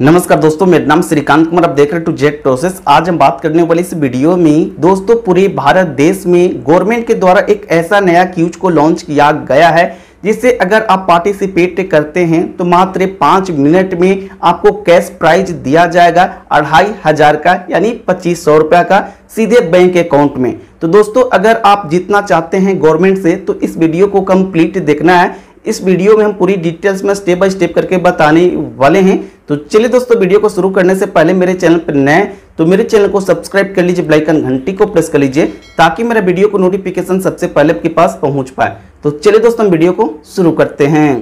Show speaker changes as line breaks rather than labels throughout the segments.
नमस्कार दोस्तों मेरा नाम श्रीकांत कुमार आप देख रहे टू जेट प्रोसेस आज हम बात करने वाले इस वीडियो में दोस्तों पूरे भारत देश में गवर्नमेंट के द्वारा एक ऐसा नया क्यूज को लॉन्च किया गया है जिससे अगर आप पार्टिसिपेट करते हैं तो मात्र पाँच मिनट में आपको कैश प्राइज दिया जाएगा अढ़ाई हज़ार का यानी पच्चीस सौ रुपया का सीधे बैंक अकाउंट में तो दोस्तों अगर आप जीतना चाहते हैं गवर्नमेंट से तो इस वीडियो को कंप्लीट देखना है इस वीडियो में हम पूरी डिटेल्स में स्टेप बाय स्टेप करके बताने वाले हैं तो चलिए दोस्तों वीडियो को शुरू करने से पहले मेरे चैनल पर नए तो मेरे चैनल को सब्सक्राइब कर लीजिए ब्लाइकन घंटी को प्रेस कर लीजिए ताकि मेरा वीडियो को नोटिफिकेशन सबसे पहले आपके पास पहुंच पाए तो चलिए दोस्तों हम वीडियो को शुरू करते हैं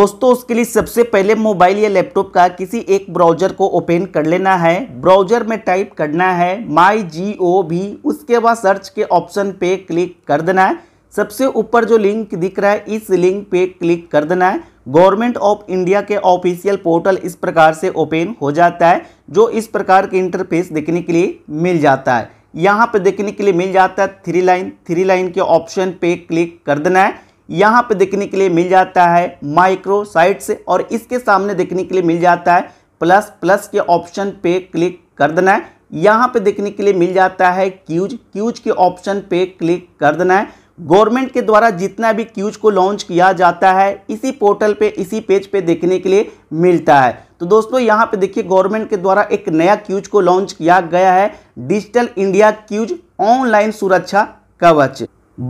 दोस्तों उसके लिए सबसे पहले मोबाइल या लैपटॉप का किसी एक ब्राउजर को ओपन कर लेना है ब्राउजर में टाइप करना है माई जी ओ भी उसके बाद सर्च के ऑप्शन पे क्लिक कर देना है सबसे ऊपर जो लिंक दिख रहा है इस लिंक पे क्लिक कर देना है गवर्नमेंट ऑफ इंडिया के ऑफिशियल पोर्टल इस प्रकार से ओपन हो जाता है जो इस प्रकार के इंटरफेस देखने के लिए मिल जाता है यहाँ पे देखने के लिए मिल जाता है थ्री लाइन थ्री लाइन के ऑप्शन पे क्लिक कर देना है यहाँ पे देखने के लिए मिल जाता है माइक्रो साइट्स और इसके सामने देखने के लिए मिल जाता है प्लस प्लस के ऑप्शन पे क्लिक कर देना है यहाँ पे देखने के लिए मिल जाता है क्यूज क्यूज के ऑप्शन पे क्लिक कर देना है गवर्नमेंट के द्वारा जितना भी क्यूज को लॉन्च किया जाता है इसी पोर्टल पे इसी पेज पे देखने के लिए मिलता है तो दोस्तों यहाँ पे देखिए गवर्नमेंट के द्वारा एक नया क्यूज को लॉन्च किया गया है डिजिटल इंडिया क्यूज ऑनलाइन सुरक्षा कवच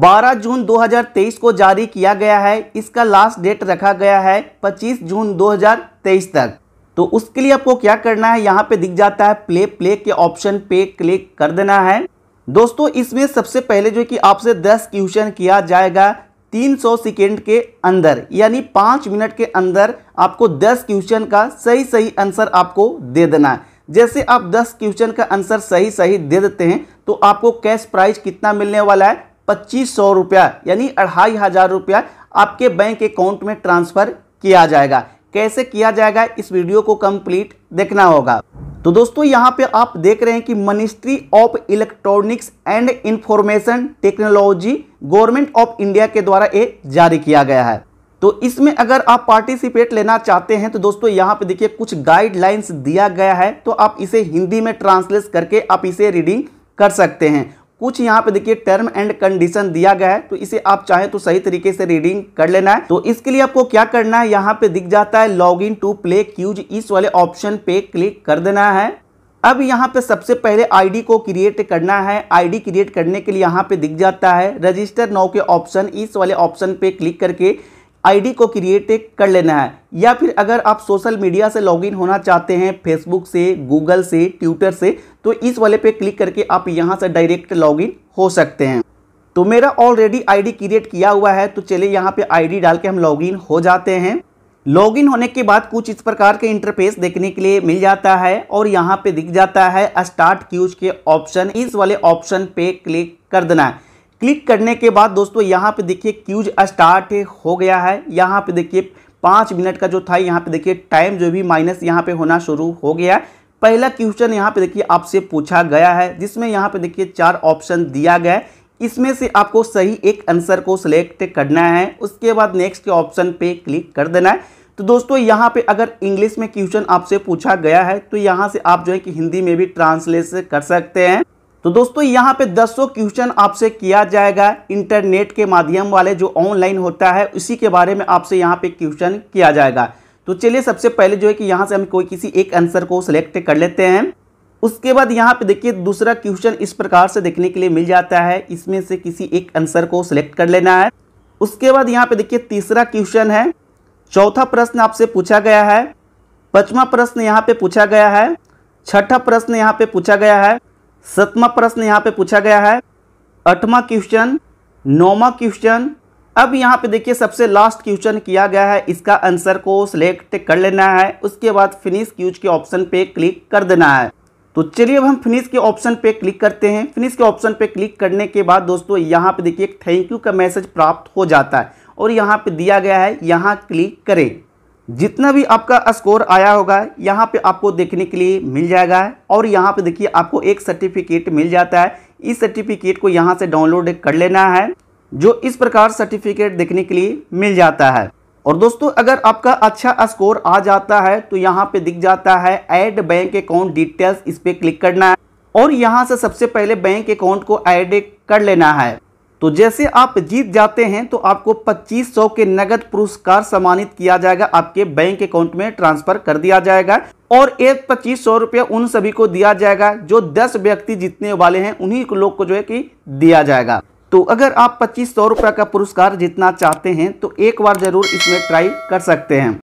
12 जून 2023 को जारी किया गया है इसका लास्ट डेट रखा गया है 25 जून 2023 तक तो उसके लिए आपको क्या करना है यहाँ पे दिख जाता है प्ले प्ले के ऑप्शन पे क्लिक कर देना है दोस्तों इसमें सबसे पहले जो कि आपसे 10 क्वेश्चन किया जाएगा 300 सेकेंड के अंदर यानी पाँच मिनट के अंदर आपको 10 क्वेश्चन का सही सही आंसर आपको दे देना है जैसे आप 10 क्वेश्चन का आंसर सही सही दे देते हैं तो आपको कैश प्राइज कितना मिलने वाला है पच्चीस सौ रुपया यानी अढ़ाई हज़ार रुपया आपके बैंक अकाउंट में ट्रांसफ़र किया जाएगा कैसे किया जाएगा इस वीडियो को कंप्लीट देखना होगा तो दोस्तों यहाँ पे आप देख रहे हैं कि ministry of electronics and information technology government of India के द्वारा ये जारी किया गया है तो इसमें अगर आप पार्टिसिपेट लेना चाहते हैं तो दोस्तों यहाँ पे देखिए कुछ गाइडलाइंस दिया गया है तो आप इसे हिंदी में ट्रांसलेट करके आप इसे रीडिंग कर सकते हैं कुछ यहाँ पे देखिए टर्म एंड कंडीशन दिया गया है तो इसे आप चाहे तो सही तरीके से रीडिंग कर लेना है तो इसके लिए आपको क्या करना है यहाँ पे दिख जाता है log in to play quiz इस वाले ऑप्शन पे क्लिक कर देना है अब यहाँ पे सबसे पहले आईडी को क्रिएट करना है आईडी क्रिएट करने के लिए यहाँ पे दिख जाता है रजिस्टर नाउ के ऑप्शन इस वाले ऑप्शन पे क्लिक करके आईडी को क्रिएट कर लेना है या फिर अगर आप सोशल मीडिया से लॉगिन होना चाहते हैं फेसबुक से गूगल से ट्विटर से तो इस वाले पे क्लिक करके आप यहाँ से डायरेक्ट लॉगिन हो सकते हैं तो मेरा ऑलरेडी आईडी क्रिएट किया हुआ है तो चलिए यहाँ पे आईडी डाल के हम लॉगिन हो जाते हैं लॉगिन होने के बाद कुछ इस प्रकार के इंटरफेस देखने के लिए मिल जाता है और यहाँ पे दिख जाता है स्टार्ट क्यूज के ऑप्शन इस वाले ऑप्शन पे क्लिक कर देना है क्लिक करने के बाद दोस्तों यहाँ पे देखिए क्यूज स्टार्ट हो गया है यहाँ पे देखिए पाँच मिनट का जो था यहाँ पे देखिए टाइम जो भी माइनस यहाँ पे होना शुरू हो गया है पहला क्वेश्चन यहाँ पे देखिए आपसे पूछा गया है जिसमें यहाँ पे देखिए चार ऑप्शन दिया गया है इसमें से आपको सही एक आंसर को सिलेक्ट करना है उसके बाद नेक्स्ट के ऑप्शन पे क्लिक कर देना है तो दोस्तों यहाँ पे अगर इंग्लिश में क्वेश्चन आपसे पूछा गया है तो यहाँ से आप जो है कि हिंदी में भी ट्रांसलेट कर सकते हैं तो दोस्तों यहाँ पे 200 क्वेश्चन आपसे किया जाएगा इंटरनेट के माध्यम वाले जो ऑनलाइन होता है उसी के बारे में आपसे यहाँ पे क्वेश्चन किया जाएगा तो चलिए सबसे पहले जो है कि यहाँ से हम कोई किसी एक आंसर को सिलेक्ट कर लेते हैं उसके बाद यहाँ पे देखिए दूसरा क्वेश्चन इस प्रकार से देखने के लिए मिल जाता है इसमें से किसी एक आंसर को सिलेक्ट कर लेना है उसके बाद यहाँ पे देखिए तीसरा क्वेश्चन है चौथा प्रश्न आपसे पूछा गया है पांचवा प्रश्न यहाँ पे पूछा गया है छठा प्रश्न यहाँ पे पूछा गया है सतमा प्रश्न यहाँ पे पूछा गया है अठवा क्वेश्चन नौवा क्वेश्चन अब यहाँ पे देखिए सबसे लास्ट क्वेश्चन किया गया है इसका आंसर को सिलेक्ट कर लेना है उसके बाद फिनिश क्यूज के ऑप्शन पे क्लिक कर देना है तो चलिए अब हम फिनिश के ऑप्शन पे क्लिक करते हैं फिनिश के ऑप्शन पे क्लिक करने के बाद दोस्तों यहाँ पे देखिए एक थैंक यू का मैसेज प्राप्त हो जाता है और यहाँ पे दिया गया है यहाँ क्लिक करें जितना भी आपका स्कोर आया होगा यहाँ पे आपको देखने के लिए मिल जाएगा और यहाँ पे देखिए आपको एक सर्टिफिकेट मिल जाता है इस सर्टिफिकेट को यहाँ से डाउनलोड कर लेना है जो इस प्रकार सर्टिफिकेट देखने के लिए मिल जाता है और दोस्तों अगर आपका अच्छा स्कोर आ जाता है तो यहाँ पे दिख जाता है ऐड बैंक अकाउंट डिटेल्स इस पर क्लिक करना है और यहाँ से सबसे पहले बैंक अकाउंट को ऐड कर लेना है तो जैसे आप जीत जाते हैं तो आपको 2500 के नगद पुरस्कार सम्मानित किया जाएगा आपके बैंक अकाउंट में ट्रांसफर कर दिया जाएगा और एक पच्चीस सौ रुपया उन सभी को दिया जाएगा जो 10 व्यक्ति जीतने वाले हैं उन्हीं लोग को जो है कि दिया जाएगा तो अगर आप पच्चीस सौ का पुरस्कार जीतना चाहते हैं तो एक बार जरूर इसमें ट्राई कर सकते हैं